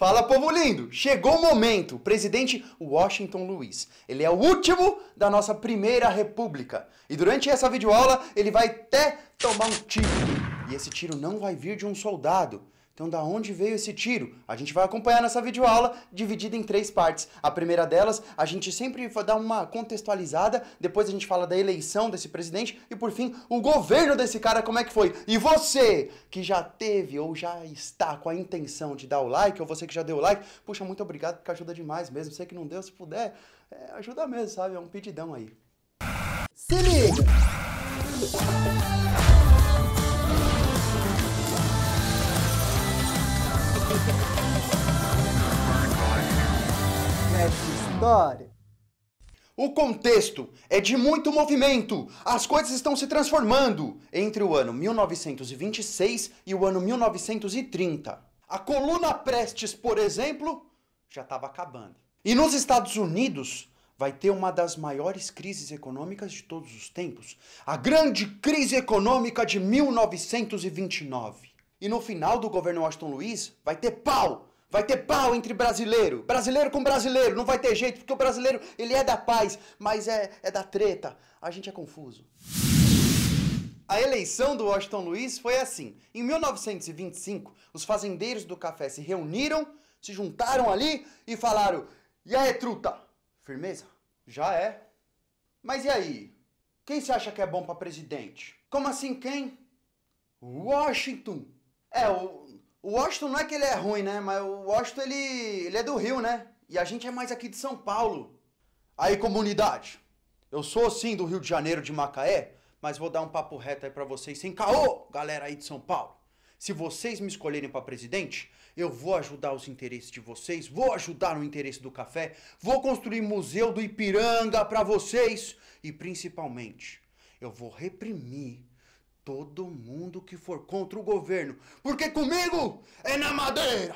Fala, povo lindo! Chegou o momento! Presidente Washington Luiz. Ele é o último da nossa primeira república. E durante essa videoaula, ele vai até tomar um tiro. E esse tiro não vai vir de um soldado. Então, da onde veio esse tiro? A gente vai acompanhar nessa videoaula dividida em três partes. A primeira delas, a gente sempre vai dar uma contextualizada, depois a gente fala da eleição desse presidente e, por fim, o governo desse cara, como é que foi? E você que já teve ou já está com a intenção de dar o like, ou você que já deu o like, puxa, muito obrigado porque ajuda demais mesmo. Sei que não deu, se puder, é, ajuda mesmo, sabe? É um pedidão aí. Se liga! história. O contexto é de muito movimento. As coisas estão se transformando entre o ano 1926 e o ano 1930. A coluna Prestes, por exemplo, já estava acabando. E nos Estados Unidos vai ter uma das maiores crises econômicas de todos os tempos, a grande crise econômica de 1929. E no final do governo Washington Luiz, vai ter pau! Vai ter pau entre brasileiro, brasileiro com brasileiro, não vai ter jeito, porque o brasileiro, ele é da paz, mas é, é da treta, a gente é confuso. A eleição do Washington Luiz foi assim, em 1925, os fazendeiros do café se reuniram, se juntaram ali e falaram, e aí truta, firmeza? Já é. Mas e aí, quem se acha que é bom para presidente? Como assim quem? Washington! É, o, o Washington não é que ele é ruim, né? Mas o Washington, ele, ele é do Rio, né? E a gente é mais aqui de São Paulo. Aí, comunidade, eu sou sim do Rio de Janeiro, de Macaé, mas vou dar um papo reto aí pra vocês sem caô, galera aí de São Paulo. Se vocês me escolherem para presidente, eu vou ajudar os interesses de vocês, vou ajudar no interesse do café, vou construir museu do Ipiranga para vocês e principalmente, eu vou reprimir todo mundo que for contra o governo, porque comigo é na madeira!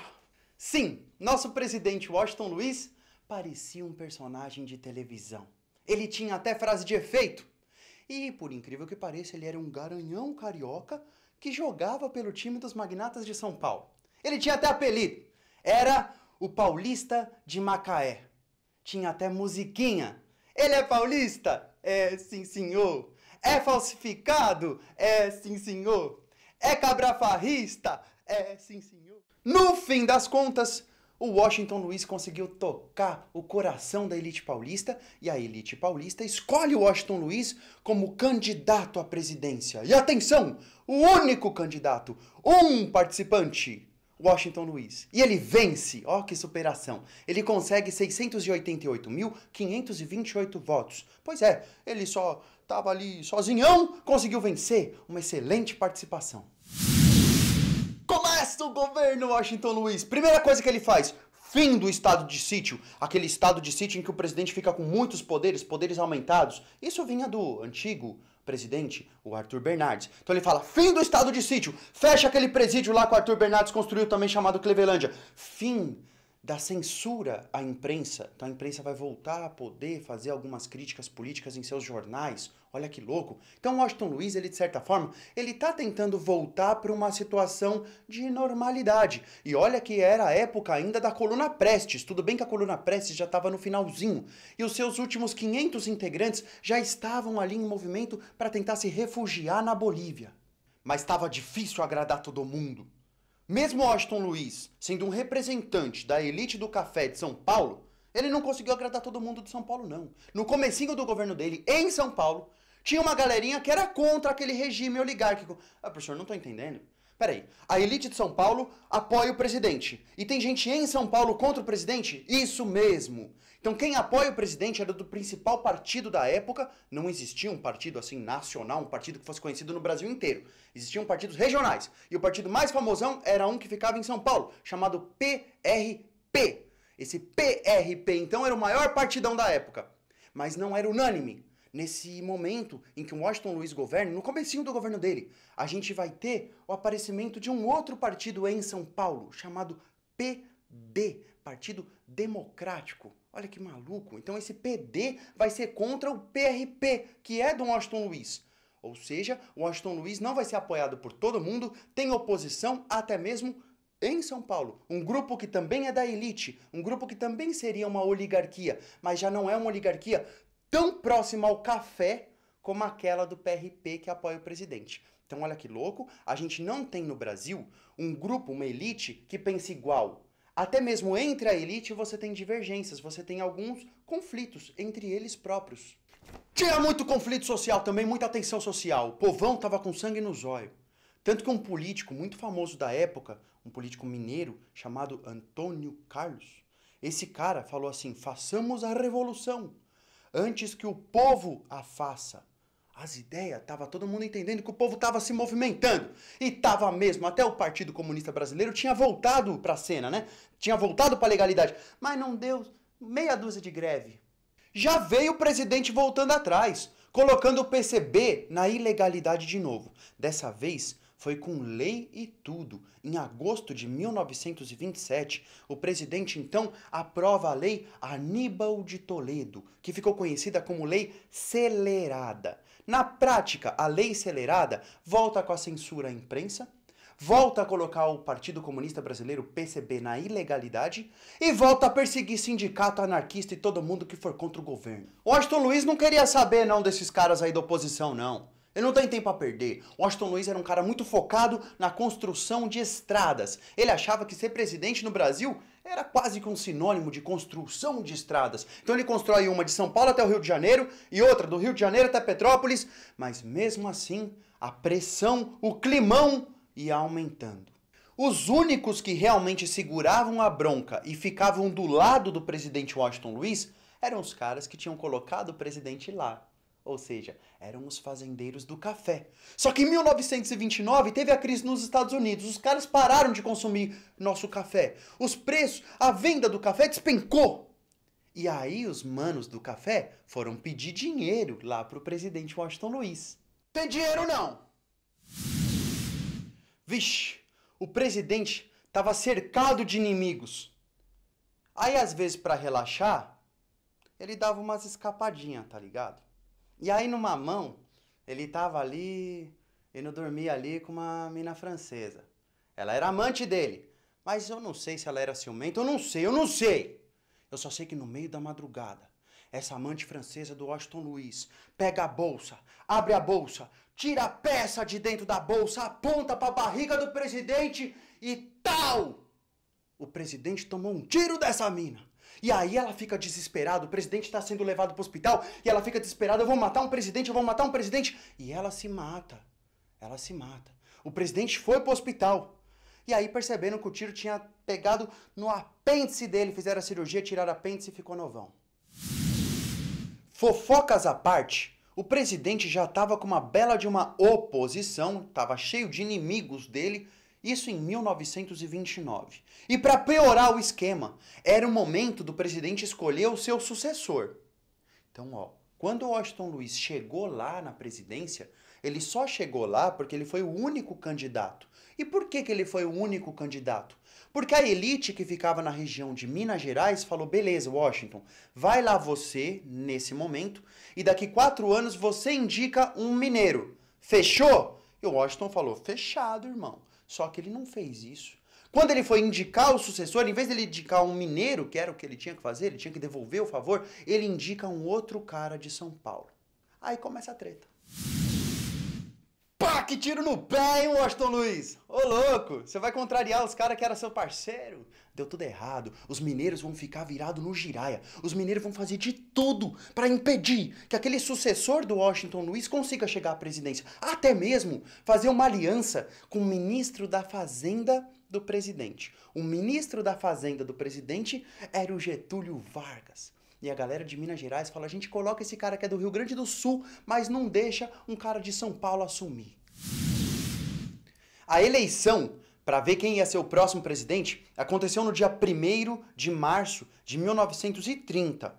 Sim, nosso presidente Washington Luiz parecia um personagem de televisão. Ele tinha até frase de efeito. E, por incrível que pareça, ele era um garanhão carioca que jogava pelo time dos magnatas de São Paulo. Ele tinha até apelido. Era o Paulista de Macaé. Tinha até musiquinha. Ele é paulista? É, sim, senhor. É falsificado? É sim, senhor. É cabrafarrista? É sim, senhor. No fim das contas, o Washington Luiz conseguiu tocar o coração da elite paulista e a elite paulista escolhe o Washington Luiz como candidato à presidência. E atenção, o único candidato, um participante, Washington Luiz. E ele vence, ó que superação. Ele consegue 688.528 votos. Pois é, ele só estava ali sozinhão, conseguiu vencer. Uma excelente participação. Começa o governo Washington Luiz. Primeira coisa que ele faz, fim do estado de sítio, aquele estado de sítio em que o presidente fica com muitos poderes, poderes aumentados. Isso vinha do antigo presidente, o Arthur Bernardes. Então ele fala: fim do estado de sítio, fecha aquele presídio lá que o Arthur Bernardes construiu, também chamado Clevelândia. Fim da censura à imprensa. Então a imprensa vai voltar a poder fazer algumas críticas políticas em seus jornais. Olha que louco. Então Washington Luiz, ele de certa forma, ele está tentando voltar para uma situação de normalidade. E olha que era a época ainda da coluna Prestes. Tudo bem que a coluna Prestes já estava no finalzinho. E os seus últimos 500 integrantes já estavam ali em movimento para tentar se refugiar na Bolívia. Mas estava difícil agradar todo mundo. Mesmo Washington Luiz, sendo um representante da elite do café de São Paulo, ele não conseguiu agradar todo mundo de São Paulo, não. No comecinho do governo dele, em São Paulo, tinha uma galerinha que era contra aquele regime oligárquico. Ah, professor, não tô entendendo. Peraí, a elite de São Paulo apoia o presidente. E tem gente em São Paulo contra o presidente? Isso mesmo! Então quem apoia o presidente era do principal partido da época. Não existia um partido assim nacional, um partido que fosse conhecido no Brasil inteiro. Existiam partidos regionais. E o partido mais famosão era um que ficava em São Paulo, chamado PRP. Esse PRP, então, era o maior partidão da época. Mas não era unânime nesse momento em que o Washington Luiz governa, no comecinho do governo dele, a gente vai ter o aparecimento de um outro partido em São Paulo, chamado PD, Partido Democrático. Olha que maluco. Então esse PD vai ser contra o PRP, que é do Washington Luiz. Ou seja, o Washington Luiz não vai ser apoiado por todo mundo, tem oposição até mesmo em São Paulo, um grupo que também é da elite, um grupo que também seria uma oligarquia, mas já não é uma oligarquia tão próxima ao café como aquela do PRP que apoia o presidente. Então olha que louco, a gente não tem no Brasil um grupo, uma elite que pensa igual. Até mesmo entre a elite você tem divergências, você tem alguns conflitos entre eles próprios. Tinha muito conflito social também, muita tensão social. O povão tava com sangue no zóio. Tanto que um político muito famoso da época, um político mineiro chamado Antônio Carlos, esse cara falou assim: façamos a revolução antes que o povo a faça. As ideias, tava todo mundo entendendo que o povo tava se movimentando. E tava mesmo, até o Partido Comunista Brasileiro tinha voltado para a cena, né? Tinha voltado para a legalidade, mas não deu meia dúzia de greve. Já veio o presidente voltando atrás, colocando o PCB na ilegalidade de novo. Dessa vez, foi com lei e tudo. Em agosto de 1927, o presidente então aprova a Lei Aníbal de Toledo, que ficou conhecida como Lei Celerada. Na prática, a Lei Celerada volta com a censura à imprensa, volta a colocar o Partido Comunista Brasileiro, PCB, na ilegalidade e volta a perseguir sindicato, anarquista e todo mundo que for contra o governo. O Washington Luiz não queria saber não desses caras aí da oposição, não. Ele não tem tempo a perder. Washington Luiz era um cara muito focado na construção de estradas. Ele achava que ser presidente no Brasil era quase que um sinônimo de construção de estradas. Então ele constrói uma de São Paulo até o Rio de Janeiro e outra do Rio de Janeiro até Petrópolis, mas mesmo assim a pressão, o climão ia aumentando. Os únicos que realmente seguravam a bronca e ficavam do lado do presidente Washington Luiz eram os caras que tinham colocado o presidente lá. Ou seja, eram os fazendeiros do café. Só que em 1929 teve a crise nos Estados Unidos. Os caras pararam de consumir nosso café. Os preços, a venda do café despencou. E aí os manos do café foram pedir dinheiro lá pro presidente Washington Luiz. Tem dinheiro não! Vixe, o presidente tava cercado de inimigos. Aí às vezes para relaxar, ele dava umas escapadinhas, tá ligado? E aí numa mão ele tava ali, ele dormia ali com uma mina francesa. Ela era amante dele. Mas eu não sei se ela era ciumenta, eu não sei, eu não sei. Eu só sei que no meio da madrugada, essa amante francesa do Washington Luiz pega a bolsa, abre a bolsa, tira a peça de dentro da bolsa, aponta para a barriga do presidente e tal! O presidente tomou um tiro dessa mina. E aí ela fica desesperada, o presidente está sendo levado para o hospital, e ela fica desesperada, eu vou matar um presidente, eu vou matar um presidente. E ela se mata. Ela se mata. O presidente foi para o hospital. E aí perceberam que o tiro tinha pegado no apêndice dele, fizeram a cirurgia, tiraram o apêndice e ficou novão. Fofocas à parte, o presidente já estava com uma bela de uma oposição, estava cheio de inimigos dele, isso em 1929. E para piorar o esquema, era o momento do presidente escolher o seu sucessor. Então, ó, quando Washington Luiz chegou lá na presidência, ele só chegou lá porque ele foi o único candidato. E por que, que ele foi o único candidato? Porque a elite que ficava na região de Minas Gerais falou: beleza, Washington, vai lá você nesse momento e daqui quatro anos você indica um mineiro. Fechou? E o Washington falou: fechado, irmão. Só que ele não fez isso. Quando ele foi indicar o sucessor, em vez de ele indicar um mineiro, que era o que ele tinha que fazer, ele tinha que devolver o favor, ele indica um outro cara de São Paulo. Aí começa a treta. Pá, que tiro no pé, hein, Washington Luiz? Ô louco, você vai contrariar os caras que era seu parceiro? Deu tudo errado. Os mineiros vão ficar virado no giraia. Os mineiros vão fazer de tudo para impedir que aquele sucessor do Washington Luiz consiga chegar à presidência. Até mesmo fazer uma aliança com o ministro da Fazenda do presidente. O ministro da Fazenda do presidente era o Getúlio Vargas. E a galera de Minas Gerais fala: a gente coloca esse cara que é do Rio Grande do Sul, mas não deixa um cara de São Paulo assumir. A eleição para ver quem ia ser o próximo presidente aconteceu no dia 1 de março de 1930.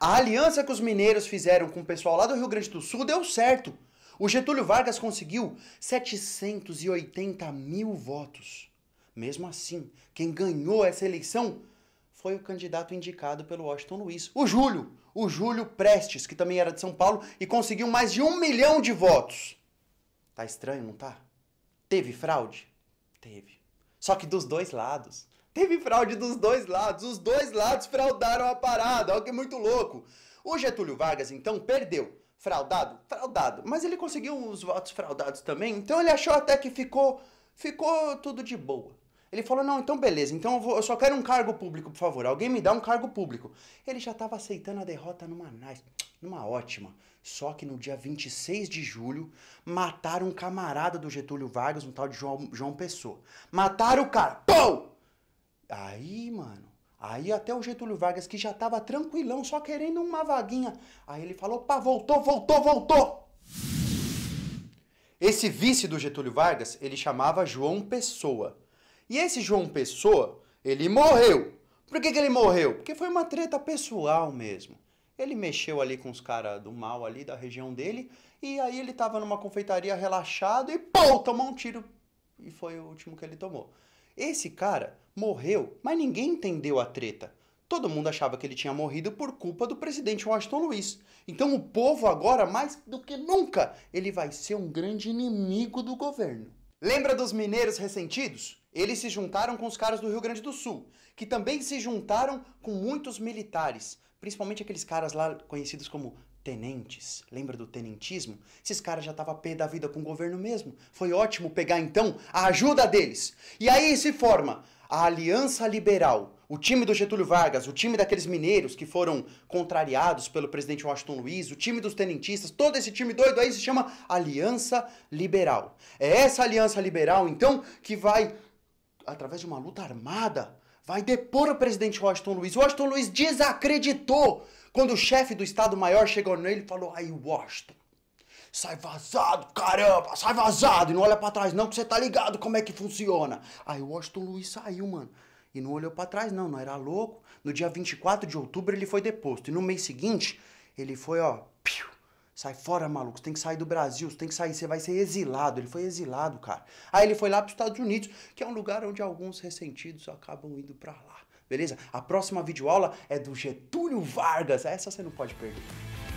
A aliança que os mineiros fizeram com o pessoal lá do Rio Grande do Sul deu certo. O Getúlio Vargas conseguiu 780 mil votos. Mesmo assim, quem ganhou essa eleição foi o candidato indicado pelo Washington Luiz, o Júlio, o Júlio Prestes, que também era de São Paulo e conseguiu mais de um milhão de votos. Tá estranho, não tá? Teve fraude? Teve. Só que dos dois lados. Teve fraude dos dois lados. Os dois lados fraudaram a parada. Olha que muito louco. O Getúlio Vargas, então, perdeu. Fraudado? Fraudado. Mas ele conseguiu os votos fraudados também, então ele achou até que ficou, ficou tudo de boa. Ele falou: não, então beleza, então eu, vou, eu, só quero um cargo público, por favor. Alguém me dá um cargo público. Ele já estava aceitando a derrota numa nice, numa ótima. Só que no dia 26 de julho, mataram um camarada do Getúlio Vargas, um tal de João, João Pessoa. Mataram o cara. Pou! Aí, mano. Aí até o Getúlio Vargas, que já estava tranquilão, só querendo uma vaguinha. Aí ele falou: pá, voltou, voltou, voltou! Esse vice do Getúlio Vargas, ele chamava João Pessoa. E esse João Pessoa, ele morreu. Por que, que ele morreu? Porque foi uma treta pessoal mesmo. Ele mexeu ali com os caras do mal ali da região dele, e aí ele tava numa confeitaria relaxado e pô, tomou um tiro. E foi o último que ele tomou. Esse cara morreu, mas ninguém entendeu a treta. Todo mundo achava que ele tinha morrido por culpa do presidente Washington Luiz. Então o povo agora, mais do que nunca, ele vai ser um grande inimigo do governo. Lembra dos mineiros ressentidos? Eles se juntaram com os caras do Rio Grande do Sul, que também se juntaram com muitos militares, principalmente aqueles caras lá conhecidos como tenentes. Lembra do tenentismo? Esses caras já estavam pé da vida com o governo mesmo. Foi ótimo pegar então a ajuda deles. E aí se forma a Aliança Liberal, o time do Getúlio Vargas, o time daqueles mineiros que foram contrariados pelo presidente Washington Luiz, o time dos tenentistas, todo esse time doido aí se chama Aliança Liberal. É essa Aliança Liberal, então, que vai, através de uma luta armada, vai depor o presidente Washington Luiz. Washington Luiz desacreditou quando o chefe do Estado-Maior chegou nele e falou: Aí, Washington, sai vazado, caramba, sai vazado, e não olha para trás não que você tá ligado como é que funciona. Aí Washington Luiz saiu, mano. E não olhou para trás, não, não era louco. No dia 24 de outubro ele foi deposto. E no mês seguinte, ele foi, ó, piu, sai fora, maluco, você tem que sair do Brasil, você tem que sair, você vai ser exilado. Ele foi exilado, cara. Aí ele foi lá para os Estados Unidos, que é um lugar onde alguns ressentidos acabam indo para lá. Beleza? A próxima videoaula é do Getúlio Vargas. Essa você não pode perder.